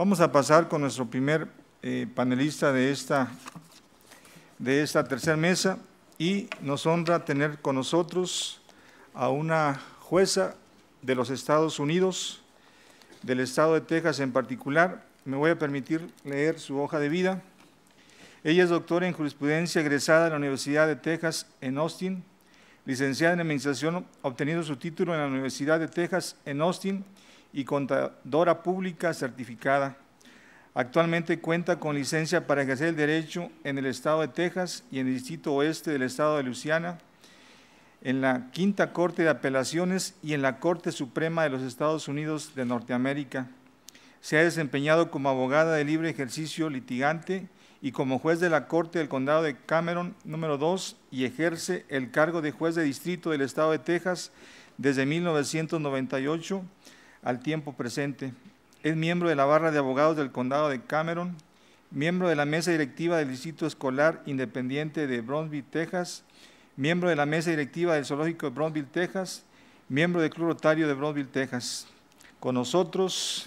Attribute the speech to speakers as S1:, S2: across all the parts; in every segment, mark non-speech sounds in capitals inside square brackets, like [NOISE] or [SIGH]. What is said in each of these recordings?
S1: Vamos a pasar con nuestro primer eh, panelista de esta, de esta tercera mesa y nos honra tener con nosotros a una jueza de los Estados Unidos, del estado de Texas en particular. Me voy a permitir leer su hoja de vida. Ella es doctora en jurisprudencia egresada de la Universidad de Texas en Austin, licenciada en administración, obtenido su título en la Universidad de Texas en Austin y contadora pública certificada. Actualmente cuenta con licencia para ejercer el derecho en el estado de Texas y en el distrito oeste del estado de Luisiana, en la Quinta Corte de Apelaciones y en la Corte Suprema de los Estados Unidos de Norteamérica. Se ha desempeñado como abogada de libre ejercicio litigante y como juez de la Corte del Condado de Cameron número 2 y ejerce el cargo de juez de distrito del Estado de Texas desde 1998 al tiempo presente. Es miembro de la barra de abogados del condado de Cameron, miembro de la mesa directiva del Distrito Escolar Independiente de Brownsville, Texas, miembro de la mesa directiva del Zoológico de Brownsville, Texas, miembro del Club Rotario de Brownsville, Texas. Con nosotros,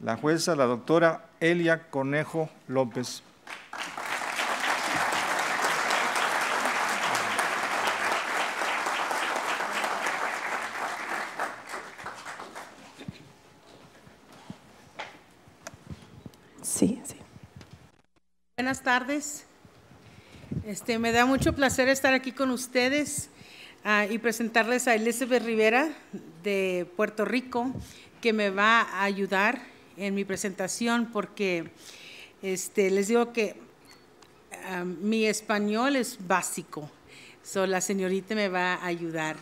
S1: la jueza, la doctora Elia Cornejo López.
S2: buenas tardes. Este, me da mucho placer estar aquí con ustedes ah, y presentarles a Elizabeth Rivera de Puerto Rico, que me va a ayudar en mi presentación porque este, les digo que ah, mi español es básico, so la señorita me va a ayudar.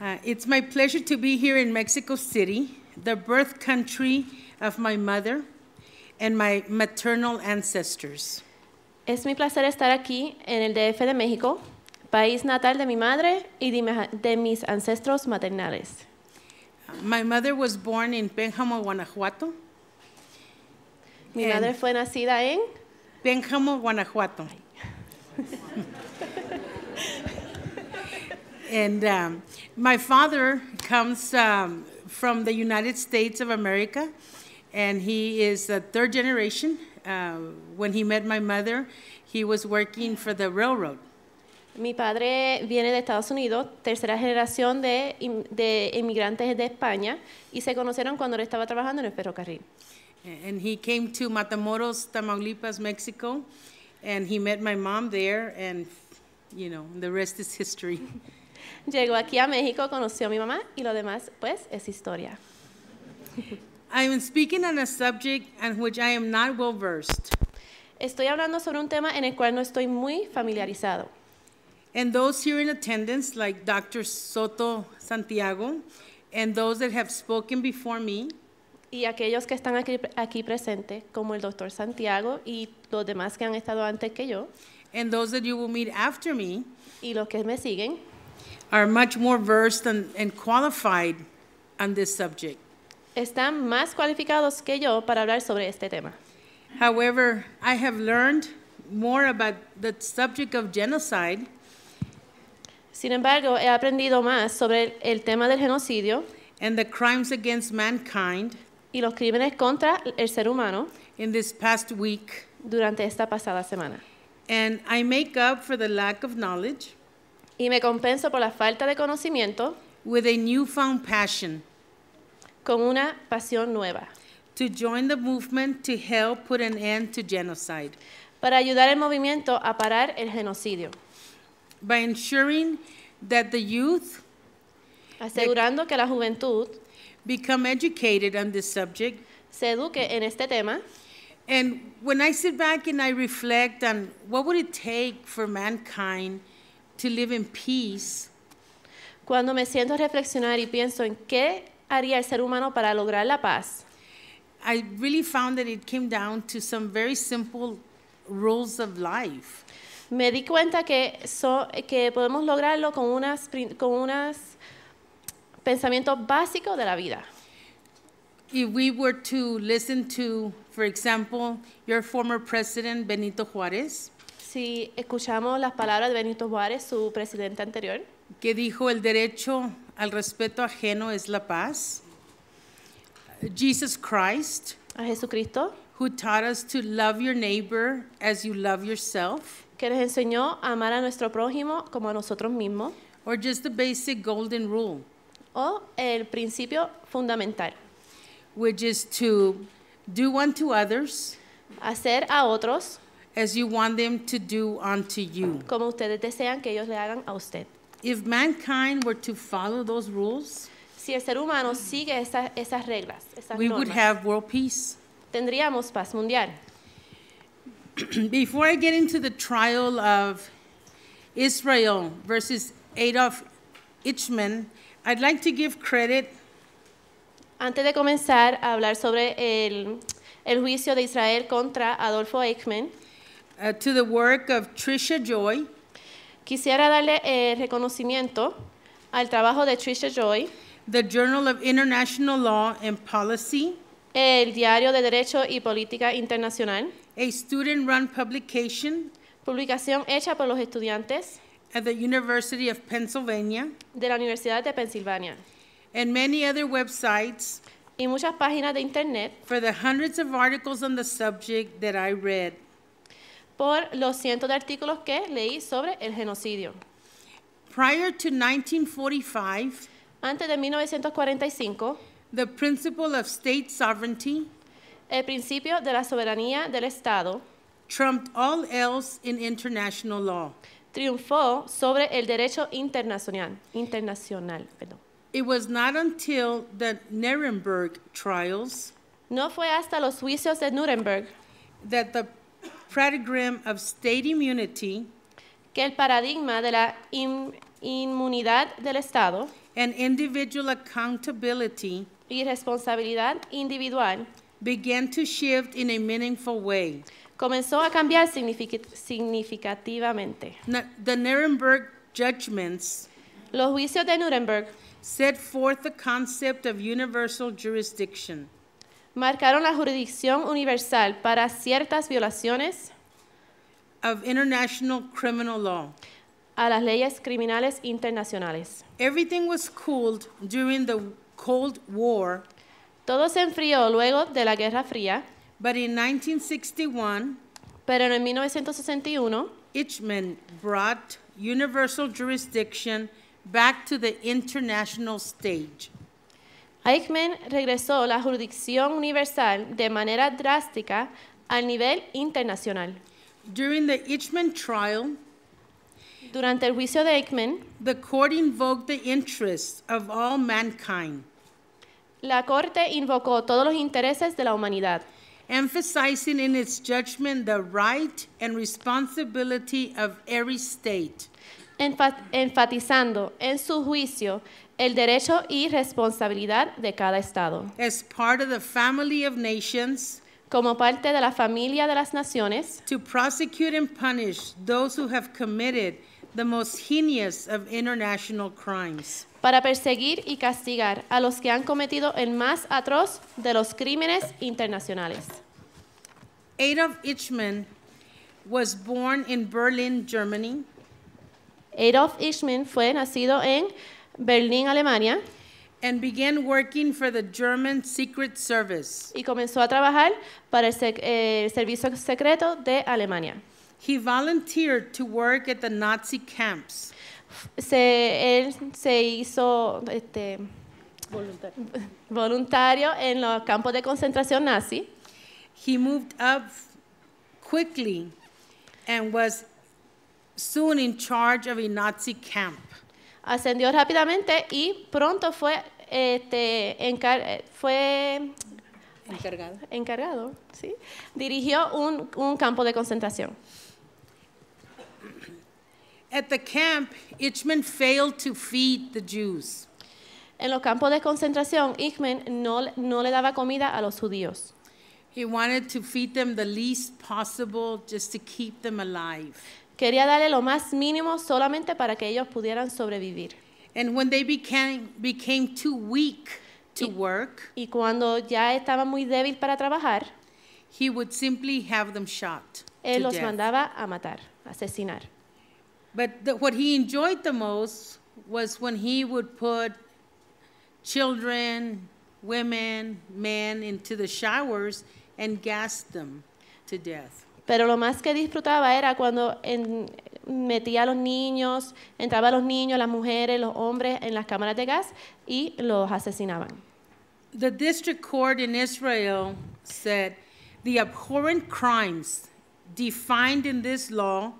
S2: Ah, it's my pleasure to be here in Mexico City, the birth country of my mother. and my maternal ancestors. Es mi placer estar
S3: aquí en el DF de México, país natal de mi madre y de mis ancestros maternales.
S2: My mother was born in Pénjamo, Guanajuato. Mi madre fue nacida en Pénjamo, Guanajuato. and um, my father comes um, from the United States of America and he is the third generation. Uh, when he met my mother, he was working for the railroad.
S3: Mi padre viene de Estados Unidos, tercera generación de, de inmigrantes de España, y se conocieron cuando él estaba trabajando en el ferrocarril.
S2: And he came to Matamoros, Tamaulipas, Mexico, and he met my mom there, and you know, the rest is history.
S3: Llegó aquí a México, conoció a mi mamá, y lo demás, pues, es historia.
S2: [LAUGHS] I am speaking on a
S3: subject in which I am not well versed. Estoy hablando sobre un tema en el cual no estoy muy familiarizado.
S2: And those here in attendance, like Dr. Soto Santiago, and those that have spoken before me,
S3: y aquellos que están aquí, aquí presentes, como el doctor Santiago y los demás que han estado antes que yo, and those that you will meet after me, y los que me siguen,
S2: are much more versed and, and qualified on this subject.
S3: están más cualificados que yo para hablar sobre este tema. Sin embargo, he aprendido más sobre el, tema del genocidio crimes y los crímenes contra el ser humano in past week. durante esta pasada semana. I y me compenso por la falta de conocimiento con
S2: una newfound passion con una pasión nueva. To join the movement to help put an end to genocide. Para ayudar al movimiento a parar el genocidio. By ensuring that the youth asegurando que la juventud become educated on this subject. Se eduque en este tema. And when I sit back and I reflect on what would it take for mankind to live in peace. Cuando me siento a
S3: reflexionar y pienso en qué haría el ser humano para lograr la paz?
S2: I really found that it came down to some very simple rules of life.
S3: Me di cuenta que, so, que podemos lograrlo con unas con unos pensamientos
S2: básicos de la vida. If we were to listen to, for example, your former president Benito Juárez. Si
S3: escuchamos las palabras de Benito Juárez, su presidente anterior. Que dijo el derecho al
S2: respeto ajeno es la paz. Jesus Christ, a Jesucristo, who taught us to love your neighbor as you love yourself. que nos
S3: enseñó a amar a nuestro prójimo como a nosotros mismos. Or just the basic golden rule, O el principio fundamental, which is to
S2: do unto others hacer a otros as you want them to do unto you. como ustedes desean que ellos le hagan a usted. If mankind were to follow those
S3: rules, si el ser humano sigue esa, esas reglas, esas we normas, would have
S2: world peace.
S3: tendríamos paz mundial.
S2: [CLEARS THROAT] Before I get into the trial of Israel versus Adolf Eichmann,
S3: I'd like to give credit. Antes de comenzar a hablar sobre el, el juicio de Israel contra Adolfo Eichmann,
S2: uh, to the work of Trisha
S3: Joy. Quisiera darle eh, reconocimiento al trabajo de Trisha Joy, the
S2: Journal of International Law and Policy,
S3: el Diario de Derecho y Política Internacional, a student-run publication publicación hecha por los estudiantes at the University of Pennsylvania, de la Universidad de Pensilvania,
S2: and many other websites y muchas páginas de internet for the hundreds of articles on the subject that I read por los cientos de artículos que leí sobre el genocidio. Prior to 1945,
S3: antes de 1945, el principio de la soberanía del Estado, trumped all else in international law. Triunfó sobre el derecho internacional. internacional
S2: It was not until the Nuremberg trials, no fue hasta los juicios de Nuremberg, that paradigm of state immunity,
S3: que el paradigma de la in, inmunidad del Estado and individual accountability y responsabilidad individual began to shift in a meaningful way. Comenzó a cambiar signific significativamente.
S2: Na the Nuremberg judgments Los juicios de Nuremberg set forth the concept of universal jurisdiction. marcaron la
S3: jurisdicción universal para ciertas violaciones
S2: of international criminal law.
S3: a las leyes criminales internacionales. Everything was cooled during the Cold War. Todo se enfrió luego de la Guerra Fría.
S2: But in 1961, pero en 1961, Eichmann brought universal jurisdiction back to the international stage.
S3: Eichmann regresó la jurisdicción universal de manera drástica al nivel internacional. During the Eichmann trial, durante el juicio de Eichmann, the court invoked the interests of
S2: all mankind. La corte invocó todos los intereses de la humanidad. Emphasizing in its judgment the right and responsibility of every state enfatizando en su juicio el
S3: derecho y responsabilidad de cada Estado. As part of the family of nations, como parte de la familia de las naciones,
S2: to prosecute and punish those who have committed the most heinous of international crimes.
S3: Para perseguir y castigar a los que han cometido el más atroz de los crímenes internacionales.
S2: Adolf Eichmann was born in Berlin,
S3: Germany. Adolf Eichmann fue nacido en Berlín, Alemania. And began working for the German Secret Service. Y comenzó a trabajar para el, sec el eh, servicio secreto de Alemania. He volunteered to work at the Nazi camps. Se, él se hizo este, voluntario. voluntario en los campos de concentración nazi.
S2: He moved up quickly and was soon in charge of a Nazi camp. Ascendió rápidamente y
S3: pronto fue, este, encar fue encargado. Ay, encargado ¿sí? Dirigió un, un campo de concentración. At the camp, Eichmann failed to feed the Jews. En los campos de concentración, Eichmann no, no le daba comida a los judíos.
S2: He wanted to feed them the least possible just to keep them alive.
S3: Quería darle lo más mínimo solamente para que ellos pudieran sobrevivir. And when they became, became too weak to y, work, y cuando ya estaban muy débil para trabajar,
S2: he would simply have them shot él los death.
S3: mandaba a matar, asesinar.
S2: But the, what he enjoyed the most was when he would put children, women, men into the showers and gas them to death.
S3: Pero lo más que disfrutaba era cuando metía a los niños, entraba a los niños, las mujeres, los hombres en las cámaras de gas
S2: y los asesinaban. The district court in Israel said the abhorrent crimes defined in this law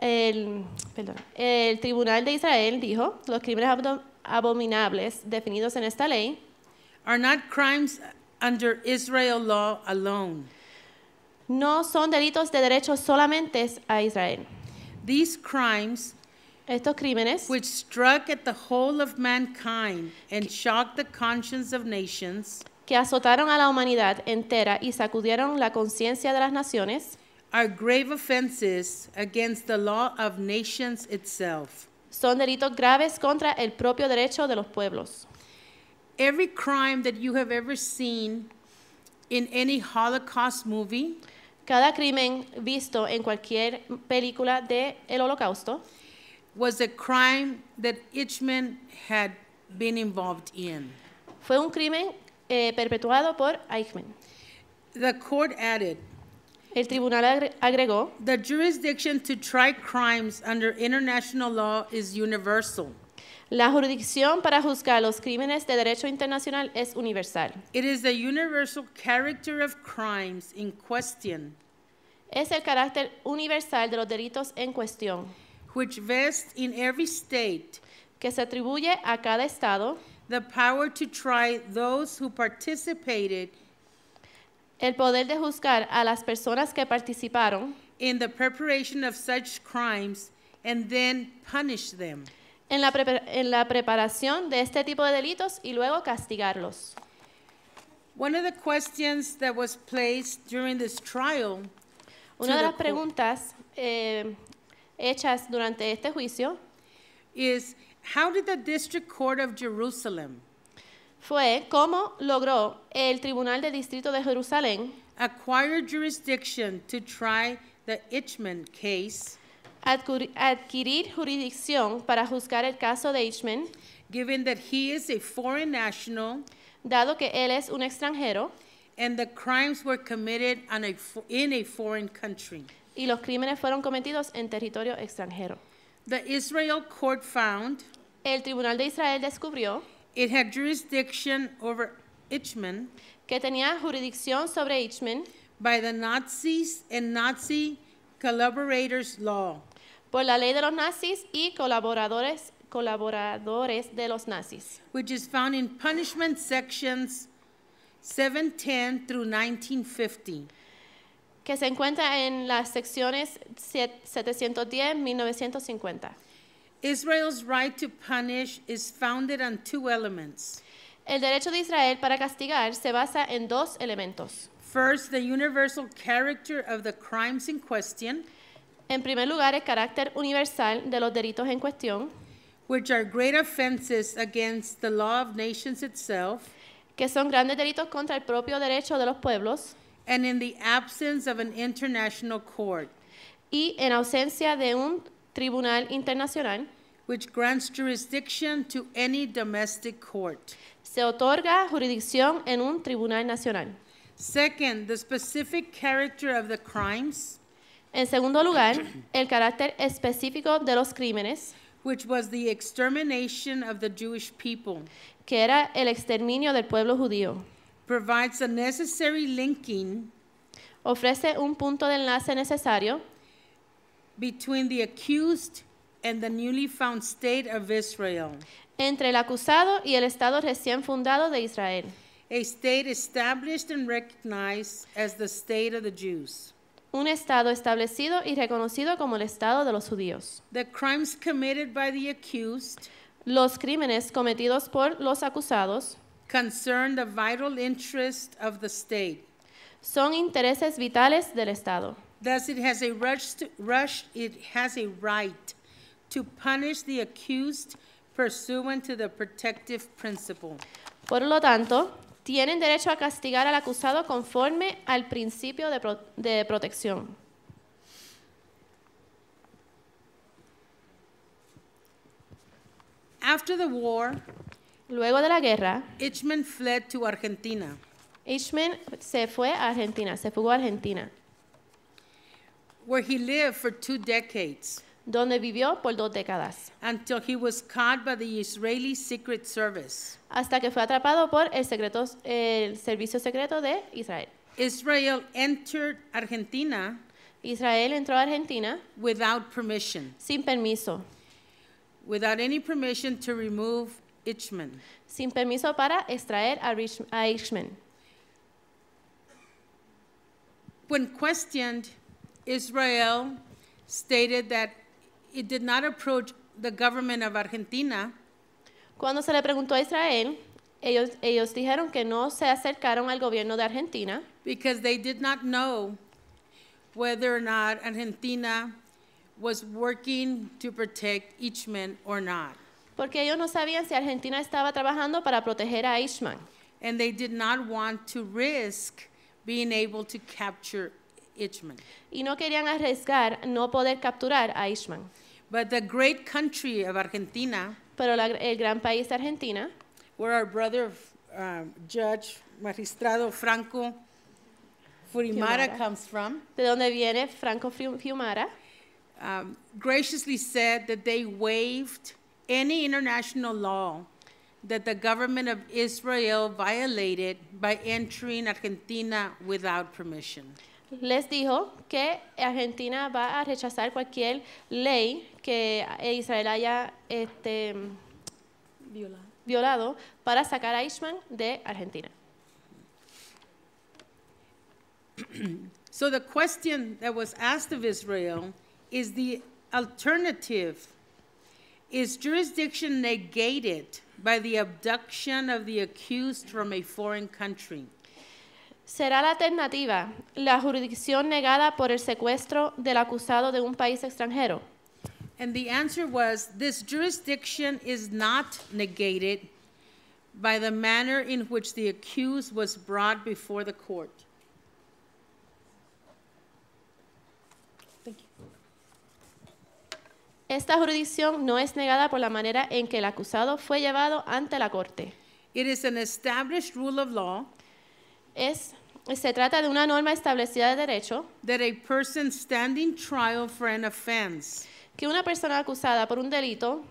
S3: el, el Tribunal de Israel dijo, los crímenes abominables definidos en esta ley
S2: are not crimes under Israel law alone
S3: no son delitos de derechos solamente
S2: a Israel. These crimes Estos crímenes which struck at the whole of mankind and shocked the conscience of nations que azotaron a la
S3: humanidad entera y sacudieron la conciencia de las naciones
S2: are grave offenses against the law of nations itself. Son delitos graves contra el
S3: propio derecho de los pueblos. Every crime that you have ever seen in any Holocaust movie cada crimen visto en cualquier película de el holocausto Fue un crimen eh, perpetuado por Eichmann.
S2: The court added El tribunal agregó The jurisdiction to try crimes under international law is universal. La
S3: jurisdicción para juzgar los crímenes de
S2: derecho internacional es universal. Es el carácter universal
S3: de los delitos en cuestión. Which in every state. Que se atribuye a cada estado. power to try those who participated. El poder de juzgar a las personas que participaron. en the preparation
S2: of such crimes y then punish them
S3: en la, en la preparación de este tipo de delitos y luego castigarlos. One of the questions that was placed during this trial Una de las preguntas eh, hechas durante este juicio is how did the district
S2: court of Jerusalem fue cómo logró el Tribunal de Distrito de Jerusalén acquire jurisdiction to try the Itchman
S3: case adquirir jurisdicción para juzgar el caso de Eichmann,
S2: dado que él es un extranjero, Y los crímenes fueron
S3: cometidos en territorio extranjero. el Tribunal de
S2: Israel descubrió it had jurisdiction over Eichmann, que tenía jurisdicción sobre Eichmann by the Nazis and Nazi collaborators
S3: law por la ley de los nazis y colaboradores colaboradores de los nazis. Which is found in punishment sections 710 through 1950. Que se encuentra en las secciones 710-1950.
S2: Israel's right to punish is founded on two elements. El derecho de Israel para castigar se basa en dos elementos. First, the universal character of the crimes in question.
S3: En primer lugar, el carácter universal de los delitos en cuestión,
S2: que son grandes delitos contra el propio derecho de los pueblos, y en ausencia de un tribunal internacional, which grants jurisdiction
S3: Se otorga jurisdicción en un tribunal nacional.
S2: Second, the specific character of the crimes. En segundo lugar, el carácter específico de los crímenes, which was the extermination of the Jewish people,
S3: que era el exterminio del pueblo judío.
S2: Provides a necessary linking
S3: ofrece un punto de enlace necesario
S2: between the accused and the newly found state of Israel.
S3: Entre el acusado y el estado recién fundado de Israel. A state established and
S2: recognized as the state of the Jews
S3: un estado establecido y reconocido como el estado de los judíos. The crimes committed by the accused los crímenes cometidos por los acusados concern the vital interest of the state. Son intereses vitales del estado.
S2: Thus it has a rush it has a right to punish the accused pursuant to the protective principle.
S3: Por lo tanto, tienen derecho a castigar al acusado conforme al principio de, protección.
S2: After the war, Luego de la guerra, Eichmann fled to
S3: se fue a Argentina, se fugó a Argentina.
S2: Where he lived for two decades donde vivió por dos décadas. Until he was caught by the Israeli Secret Service.
S3: Hasta que fue atrapado por el, secreto, el servicio secreto de Israel.
S2: Israel entered Argentina.
S3: Israel entró a Argentina without permission. Sin permiso. Without any permission to remove Eichmann. Sin permiso para extraer a, Rich, a Eichmann.
S2: When questioned, Israel stated that it did not approach the government of Argentina.
S3: Cuando se le preguntó a Israel, ellos, ellos dijeron que no se acercaron al gobierno de Argentina
S2: because they did not know whether or not Argentina was working to protect Ichman or not. porque ellos no sabían
S3: si Argentina estaba trabajando para proteger a Ishman. And they did not want to risk
S2: being able to capture Ishmael.
S3: Y no querían arriesgar no poder
S2: capturar a Ishmael. But the great country of Argentina,
S3: pero la, el gran país de Argentina,
S2: where our brother uh, judge magistrado Franco Furimara, comes from, de donde viene Franco Fiumara, um, graciously said that they waived any international law that the government of Israel violated by entering Argentina without permission.
S3: les dijo que Argentina va a rechazar cualquier ley que Israel haya este, violado. para sacar a Eichmann de Argentina.
S2: [CLEARS THROAT] So the question that was asked of Israel is the alternative. Is jurisdiction negated by the abduction of the accused from a foreign country?
S3: será la alternativa la jurisdicción negada por el secuestro del acusado de un país
S2: extranjero? And the answer was this jurisdiction is not negated by the manner in which the accused was brought before the court. Thank you.
S3: Esta jurisdicción no es negada por la manera en que el acusado fue llevado ante la corte. It is an established rule of law. Es se trata de una norma establecida de derecho that a person standing trial for an
S2: offense que una persona acusada por un delito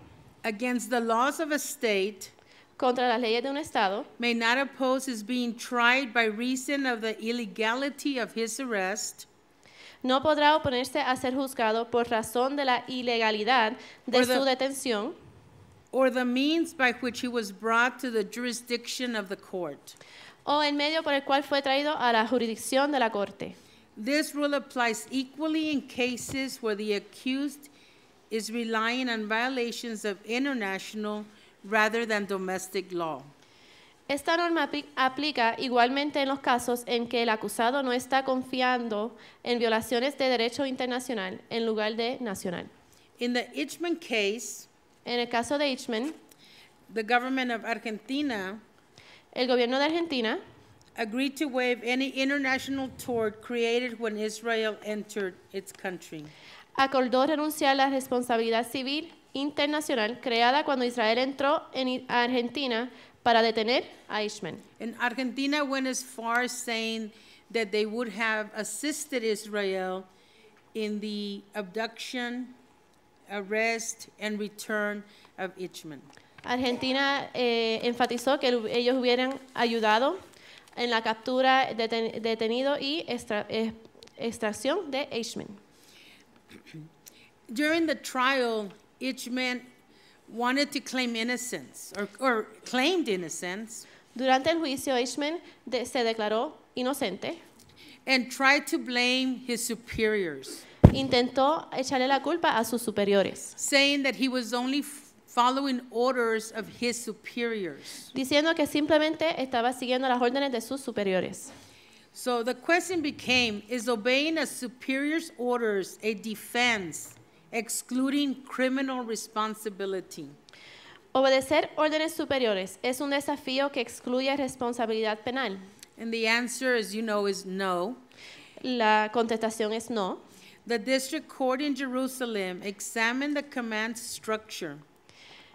S2: against the laws of a state contra las leyes de un estado may not oppose his being tried by reason of
S3: the illegality of his arrest no podrá oponerse a ser juzgado por razón de la ilegalidad de su detención
S2: or the means by which he was brought to the jurisdiction of the court
S3: o el medio por el cual fue traído
S2: a la jurisdicción de la corte. This rule applies equally in cases where the accused is relying on violations of international rather than domestic law.
S3: Esta norma aplica igualmente en los casos en que el acusado no está confiando en violaciones de derecho internacional en lugar de nacional. en el caso de Ichman, the
S2: government of Argentina el gobierno de Argentina agreed to waive any international tort created when Israel entered its country.
S3: acordó renunciar a la responsabilidad civil internacional creada cuando Israel entró en
S2: Argentina para detener a Eichmann. And Argentina went as far as saying that they would have assisted Israel in the abduction, arrest, and return of Eichmann. Argentina
S3: eh, enfatizó que ellos hubieran ayudado en la captura detenido y eh, extracción de Eichmann.
S2: During the trial, Eichmann wanted to claim innocence or, claimed innocence. Durante el juicio, Eichmann se declaró inocente. And tried to blame his superiors. Intentó echarle la culpa a sus superiores. Saying that he was only following orders of his superiors.
S3: Diciendo que simplemente estaba siguiendo las órdenes de sus superiores.
S2: So the question became is obeying a superior's orders a defense excluding criminal responsibility? Obedecer órdenes
S3: superiores es un desafío que excluye responsabilidad penal. And the answer as you
S2: know is no. La contestación es no. The district court in Jerusalem examined the command structure.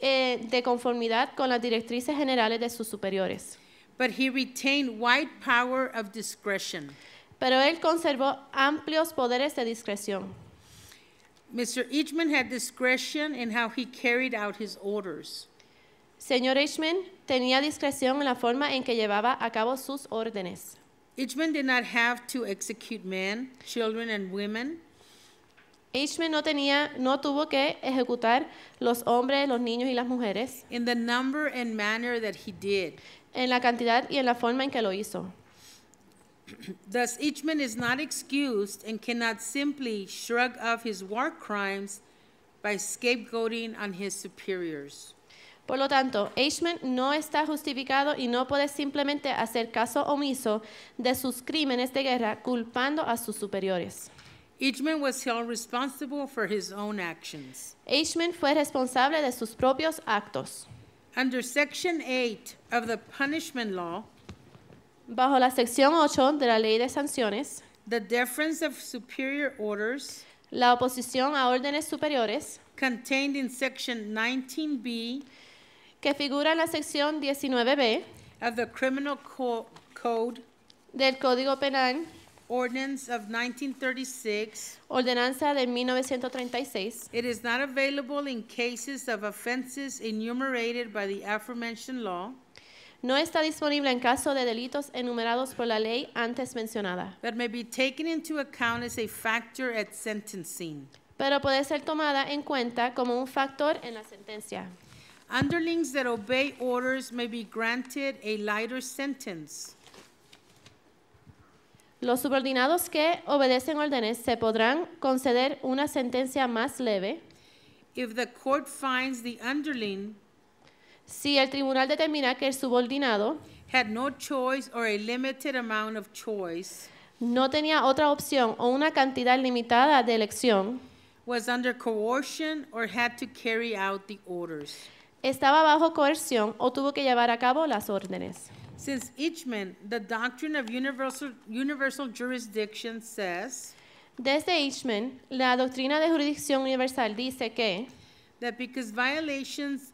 S3: Eh, de conformidad con las directrices generales de sus superiores.
S2: But he retained wide power of discretion.
S3: Pero él conservó amplios poderes de discreción.
S2: Mr. Eichmann had discretion in how he carried out his orders.
S3: Señor Eichmann tenía discreción en la forma en que llevaba a cabo sus órdenes.
S2: Eichmann did not have to execute men, children, and women.
S3: Ishmael no tenía, no tuvo que ejecutar los hombres, los niños y las mujeres en la cantidad y en la forma en que lo hizo. Por lo tanto, Eichmann no está justificado y no puede simplemente hacer caso omiso de sus crímenes de guerra culpando a sus superiores.
S2: Eichmann was held responsible for his own actions.
S3: Eichmann fue responsable de sus propios actos.
S2: Under Section 8 of the Punishment Law,
S3: bajo la sección 8 de la Ley de Sanciones,
S2: the deference of superior orders,
S3: la oposición a órdenes superiores, contained in Section 19B, que figura en la sección 19B of the Criminal Co Code, del Código Penal, Ordinance of
S2: 1936. Ordenanza de 1936. It is not available in cases of offenses enumerated by the aforementioned law. No está
S3: disponible en caso de delitos enumerados por la ley antes mencionada. That may be taken into
S2: account as a factor at sentencing. Pero puede ser tomada
S3: en cuenta como un
S2: factor en la sentencia. Underlings that obey orders may be granted a lighter sentence. Los subordinados que
S3: obedecen órdenes se podrán conceder una sentencia más leve.
S2: If the court finds the
S3: si el tribunal determina que el subordinado no tenía otra opción o una cantidad limitada de elección,
S2: was under coercion or had to carry out the orders.
S3: Estaba bajo coerción o tuvo que llevar a cabo las órdenes.
S2: Since Eichmann, the doctrine of universal, universal jurisdiction says,
S3: Desde la doctrina de jurisdicción universal dice que
S2: that because violations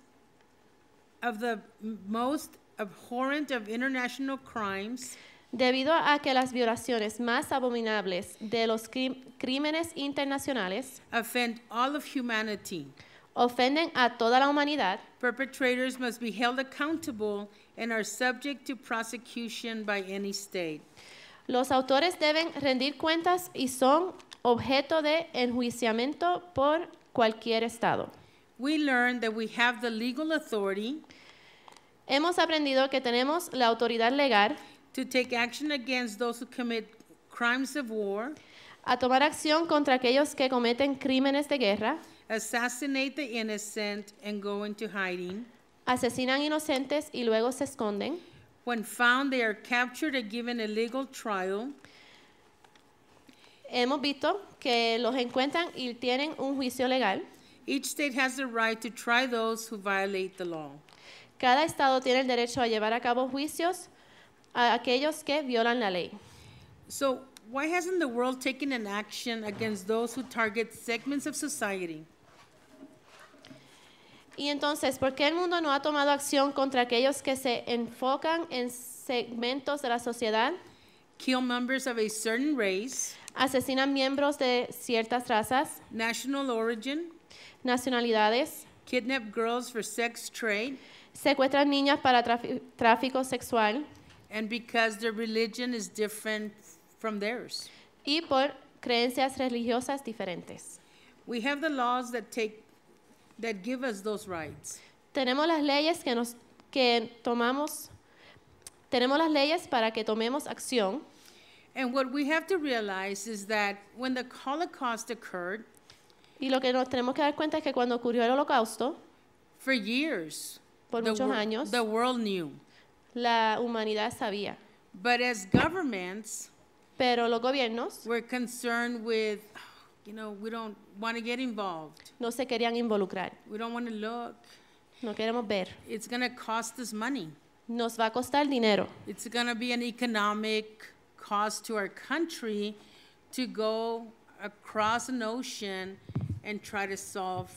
S2: of the most abhorrent of international crimes
S3: debido a que las violaciones más abominables de los crímenes internacionales
S2: offend all of
S3: humanity ofenden a toda la humanidad.
S2: Perpetrators must be held accountable and are subject to prosecution by any state.
S3: Los autores deben rendir cuentas y son objeto de enjuiciamiento por cualquier estado.
S2: We learned that we have the legal authority Hemos aprendido que
S3: tenemos la autoridad legal
S2: to take action against those who commit crimes of war,
S3: a tomar acción contra aquellos que cometen crímenes de guerra,
S2: assassinate the innocent and go into hiding.
S3: Asesinan inocentes y luego se esconden.
S2: When found, they are captured and given a legal trial.
S3: Hemos visto que los encuentran y tienen un juicio legal. Each state has
S2: the right to try those who violate the law.
S3: Cada estado tiene el derecho a llevar a cabo
S2: juicios a aquellos que violan la ley. So, why hasn't the world taken an action against those who target segments of society?
S3: Y entonces, ¿por qué el mundo no ha tomado acción contra aquellos que se enfocan en segmentos de la sociedad? Kill members of a certain race. Asesinan miembros de ciertas razas. origin. Nacionalidades. Kidnap girls for sex trade. Secuestran niñas para tráfico
S2: sexual. And because religion is different from theirs. Y por creencias religiosas diferentes. We have the laws that take that give us those rights.
S3: Tenemos las leyes que nos que tomamos tenemos las leyes para que tomemos acción.
S2: And what we have to realize is that when the Holocaust occurred,
S3: y lo que nos tenemos que dar cuenta es que cuando ocurrió el Holocausto,
S2: for years, por the muchos años, the world knew.
S3: La humanidad sabía. But as governments, pero los gobiernos, were
S2: concerned with you know, we don't want to get involved.
S3: No se querían involucrar.
S2: We don't want to look.
S3: No queremos ver.
S2: It's going to cost us money. Nos va a costar dinero. It's going to be an economic cost to our country to go across an ocean and try to solve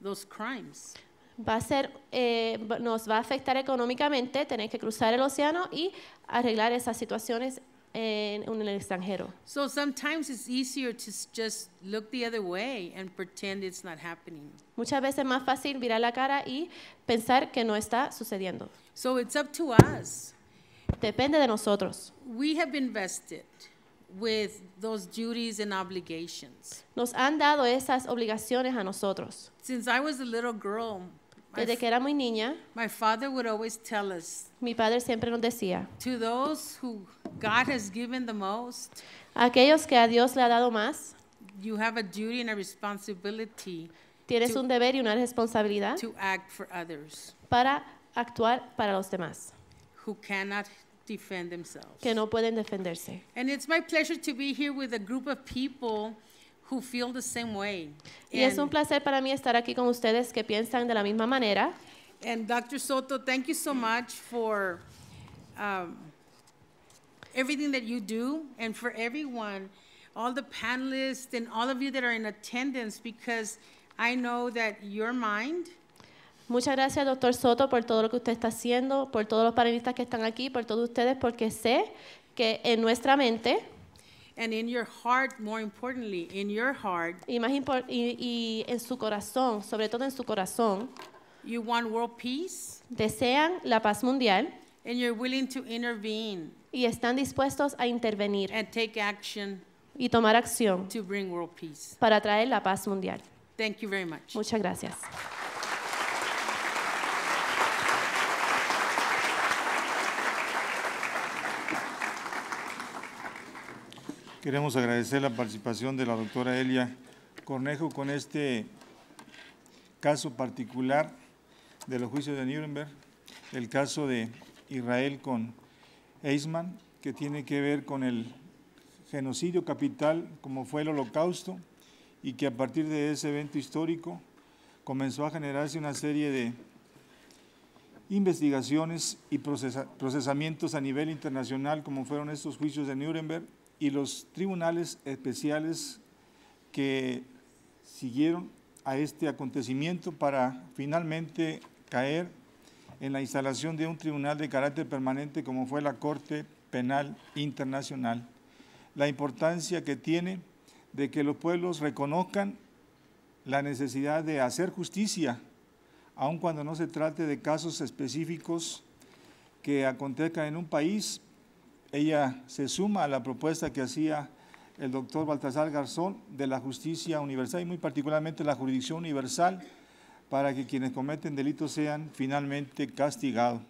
S2: those crimes.
S3: Va a ser, eh, nos va a afectar económicamente tener que cruzar el océano y arreglar esas situaciones en, en el extranjero.
S2: So sometimes it's easier to just look the other way and pretend it's not happening.
S3: Muchas veces es más fácil virar la cara y pensar que no está sucediendo. So it's up to us. Depende de nosotros.
S2: We have been vested with those duties and obligations.
S3: Nos han dado esas obligaciones a nosotros.
S2: Since I was a little girl, Desde que era muy niña, my father would always tell us,
S3: mi padre siempre nos decía,
S2: to those who God has given the most,
S3: aquellos que a Dios le ha dado más,
S2: you have a duty and a responsibility tienes to, un deber
S3: y una responsabilidad to
S2: act for others
S3: para actuar para los demás
S2: who cannot defend themselves.
S3: que no pueden defenderse.
S2: And it's my pleasure to be here with a group of people who feel the same way. Y and es un
S3: placer para mí estar aquí con
S2: ustedes que piensan de la misma manera. And Dr. Soto, thank you so much for um, everything that you do and for everyone, all the panelists and all of you that are in attendance because I know that your mind.
S3: Muchas gracias, doctor Soto, por todo lo que usted está haciendo, por todos los panelistas que están aquí, por todos ustedes, porque sé que en nuestra mente And in your heart, more importantly, in your heart, y, más impor y en su corazón, sobre todo en su corazón,
S2: you want world peace.
S3: Desean la paz mundial
S2: y
S3: están dispuestos a intervenir y tomar acción para traer la paz mundial. Muchas gracias.
S1: Queremos agradecer la participación de la doctora Elia Cornejo con este caso particular de los juicios de Nuremberg, el caso de Israel con Eisman, que tiene que ver con el genocidio capital como fue el holocausto y que a partir de ese evento histórico comenzó a generarse una serie de investigaciones y procesamientos a nivel internacional, como fueron estos juicios de Nuremberg y los tribunales especiales que siguieron a este acontecimiento para finalmente caer en la instalación de un tribunal de carácter permanente como fue la Corte Penal Internacional, la importancia que tiene de que los pueblos reconozcan la necesidad de hacer justicia, aun cuando no se trate de casos específicos que acontezcan en un país. Ella se suma a la propuesta que hacía el doctor Baltasar Garzón de la justicia universal y muy particularmente la jurisdicción universal para que quienes cometen delitos sean finalmente castigados.